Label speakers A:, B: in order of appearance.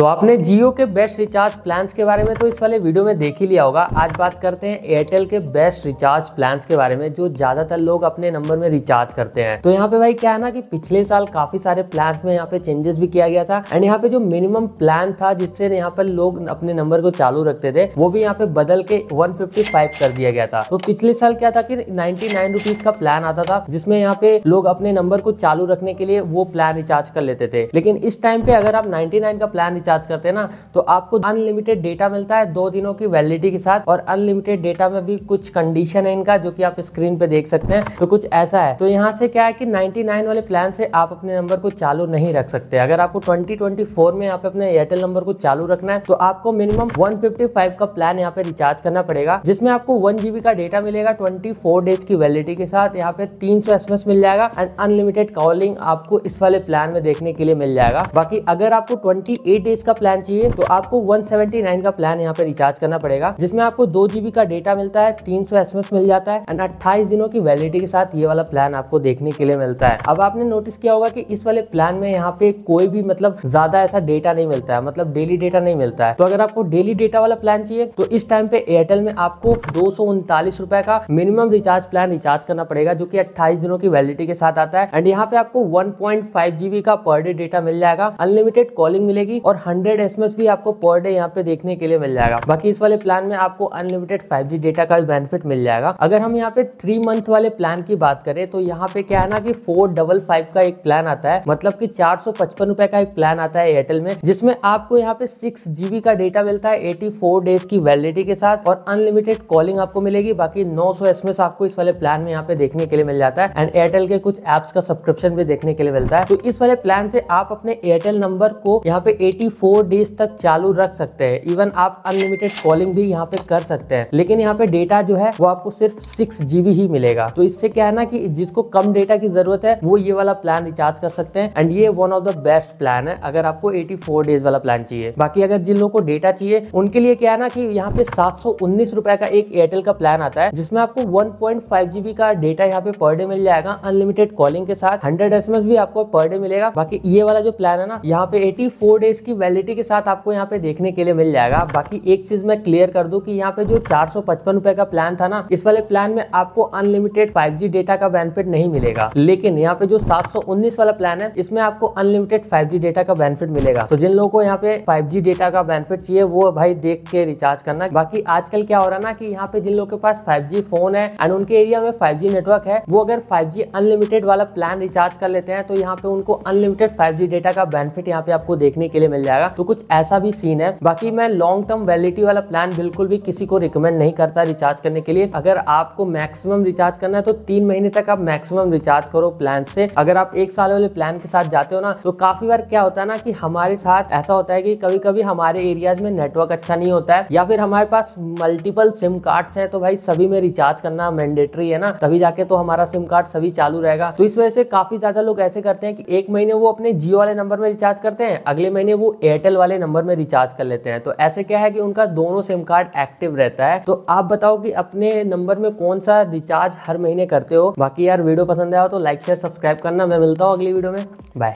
A: तो आपने जियो के बेस्ट रिचार्ज प्लान्स के बारे में तो इस वाले वीडियो में देख ही लिया होगा आज बात करते हैं एयरटेल के बेस्ट रिचार्ज प्लान्स के बारे में जो ज्यादातर लोग अपने नंबर में रिचार्ज करते हैं तो यहाँ पे भाई क्या है ना कि पिछले साल काफी सारे प्लान्स में यहाँ पे चेंजेस भी किया गया था एंड यहाँ पे जो मिनिमम प्लान था जिससे यहाँ पर लोग अपने नंबर को चालू रखते थे वो भी यहाँ पे बदल के वन कर दिया गया था तो पिछले साल क्या था की नाइन्टी नाइन का प्लान आता था जिसमें यहाँ पे लोग अपने नंबर को चालू रखने के लिए वो प्लान रिचार्ज कर लेते थे लेकिन इस टाइम पे अगर आप नाइन्टी का प्लान रिचार्ज रिचार्ज करते हैं ना तो आपको अनलिमिटेड डेटा मिलता है दो दिनों की वैलिडिटी के साथ और अनलिमिटेड डेटा में भी कुछ कंडीशन है इनका जो कि आप स्क्रीन पे देख सकते हैं तो कुछ ऐसा है तो यहाँ से क्या है कि 99 वाले प्लान से आप अपने नंबर को चालू नहीं रख सकते अगर आपको 2024 में आप अपने एयरटेल नंबर को चालू रखना है तो आपको मिनिमम 155 का प्लान यहाँ पे रिचार्ज करना पड़ेगा जिसमें आपको वन जीबी का डेटा मिलेगा ट्वेंटी डेज की वैलिडिटी के साथ यहाँ पे तीन सौ मिल जाएगा एंड अनलिमिटेड कॉलिंग आपको इस वाले प्लान में देखने के लिए मिल जाएगा बाकी अगर आपको ट्वेंटी डेज रुपीज का प्लान चाहिए तो आपको वन सेवेंटी नाइन का प्लान यहाँ पे रिचार्ज करना पड़ेगा जिसमें आपको दो जीबी का डेटा मिलता है तीन सौ एस मिल जाता है एंड अट्ठाईस दिनों की वैलिडिटी के साथ ये वाला प्लान आपको देखने के लिए मिलता है अब आपने नोटिस किया होगा की कि इस वाले प्लान में यहाँ पे कोई भी मतलब ज्यादा ऐसा डेटा नहीं मिलता है मतलब डेली डेटा नहीं मिलता है तो अगर आपको डेली डेटा वाला प्लान चाहिए तो इस टाइम पे एयरटेल में आपको दो रुपए का मिनिमम रिचार्ज प्लान रिचार्ज करना पड़ेगा जो कि 28 दिनों की वैलिडिटी के साथ आता है एंड यहाँ पे आपको 1.5 जीबी का पर डे डेटा मिल जाएगा अनलिमिटेड कॉलिंग मिलेगी और हंड्रेड एस भी आपको पर डे यहाँ पे देखने के लिए मिल जाएगा बाकी इस वाले प्लान में आपको अनलिमिटेड 5G डेटा का भी बेनिफिट मिल जाएगा अगर हम यहाँ पे थ्री मंथ वाले प्लान की बात करें तो यहाँ पे क्या है ना कि फोर डबल फाइव का एक प्लान आता है मतलब कि चार सौ पचपन रुपए का एक प्लान आता है एयरटेल में जिसमें आपको यहाँ पे सिक्स जीबी का डेटा मिलता है एटी फोर डेज की वैलिडिटी के साथ और अनलिमिटेड कॉलिंग आपको मिलेगी बाकी नौ सौ एसएमएस आपको इस वाले प्लान में यहाँ पे देखने के लिए मिल जाता है एंड एयरटेल के कुछ एप्स का सब्सक्रिप्शन भी देखने के लिए मिलता है तो इस वाले प्लान से आप अपने एयरटेल नंबर को यहाँ पे एटी फोर डेज तक चालू रख सकते हैं इवन आप अनलिमिटेड कॉलिंग भी यहाँ पे कर सकते हैं लेकिन यहाँ पे डेटा जो है वो आपको सिर्फ सिक्स जीबी ही मिलेगा तो इससे क्या है ना कि जिसको कम डेटा की जरूरत है वो ये वाला प्लान रिचार्ज कर सकते हैं एंड ये one of the best plan है अगर आपको एटी डेज वाला प्लान चाहिए बाकी अगर जिन लोगों को डेटा चाहिए उनके लिए क्या है ना कि यहाँ पे सात सौ उन्नीस रुपए का एक एयरटेल का प्लान आता है जिसमें आपको वन पॉइंट फाइव जीबी का डेटा यहाँ पे पर डे मिल जाएगा अनलिमिटेड कॉलिंग के साथ हंड्रेड एस भी आपको पर डे मिलेगा बाकी ये वाला जो प्लान है ना यहाँ पे एटी फोर डेज की वैलिडिटी के साथ आपको यहाँ पे देखने के लिए मिल जाएगा बाकी एक चीज मैं क्लियर कर दू की यहाँ पे जो चार रुपए का प्लान था ना इस वाले प्लान में आपको अनलिमिटेड फाइव डेटा का बेनिफिट नहीं मिलेगा लेकिन यहाँ पे जो सात वाला प्लान है इसमें आपको अनलिमिटेड फाइव डेटा का बेनिफिट मिलेगा तो जिन लोगों को यहाँ पे फाइव डेटा का बेनिफिट चाहिए वो भाई देख के रिचार्ज करना बाकी आजकल क्या हो रहा है ना कि यहाँ पे जिन लोगों के पास 5G फोन है एंड उनके एरिया में 5G नेटवर्क है वो अगर 5G अनलिमिटेड वाला प्लान रिचार्ज कर लेते हैं तो यहाँ पे उनको अनलिमिटेड 5G डेटा का बेनिफिट यहाँ पे आपको देखने के लिए मिल जाएगा जाएगा तो कुछ ऐसा भी सीन है बाकी मैं लॉन्ग टर्म वैलिडिटी वाला प्लान बिल्कुल भी किसी को रिकमेंड नहीं करता रिचार्ज करने के लिए अगर आपको मैक्सिमम रिचार्ज करना है तो तीन महीने तक आप मैक्सिमम रिचार्ज करो प्लान से अगर आप एक साल वाले प्लान के साथ जाते हो ना तो काफी बार क्या होता है ना कि हमारे साथ ऐसा होता है कि कभी कभी हमारे एरियाज में नेटवर्क अच्छा नहीं होता है या फिर हमारे पास मल्टीपल सिम कार्ड्स हैं तो भाई सभी में रिचार्ज करना मैंडेटरी है ना तभी जाके तो हमारा सिम कार्ड सभी चालू रहेगा तो इस वजह से काफी ज्यादा लोग ऐसे करते हैं कि एक महीने वो अपने जियो वाले नंबर में रिचार्ज करते हैं अगले महीने वो एयरटेल वाले नंबर में रिचार्ज कर लेते हैं तो ऐसे क्या है कि उनका दोनों सिम कार्ड एक्टिव रहता है तो आप बताओ कि अपने नंबर में कौन सा रिचार्ज हर महीने करते हो बाकी यार वीडियो पसंद आया हो तो लाइक शेयर सब्सक्राइब करना मैं मिलता हूँ अगली वीडियो में बाय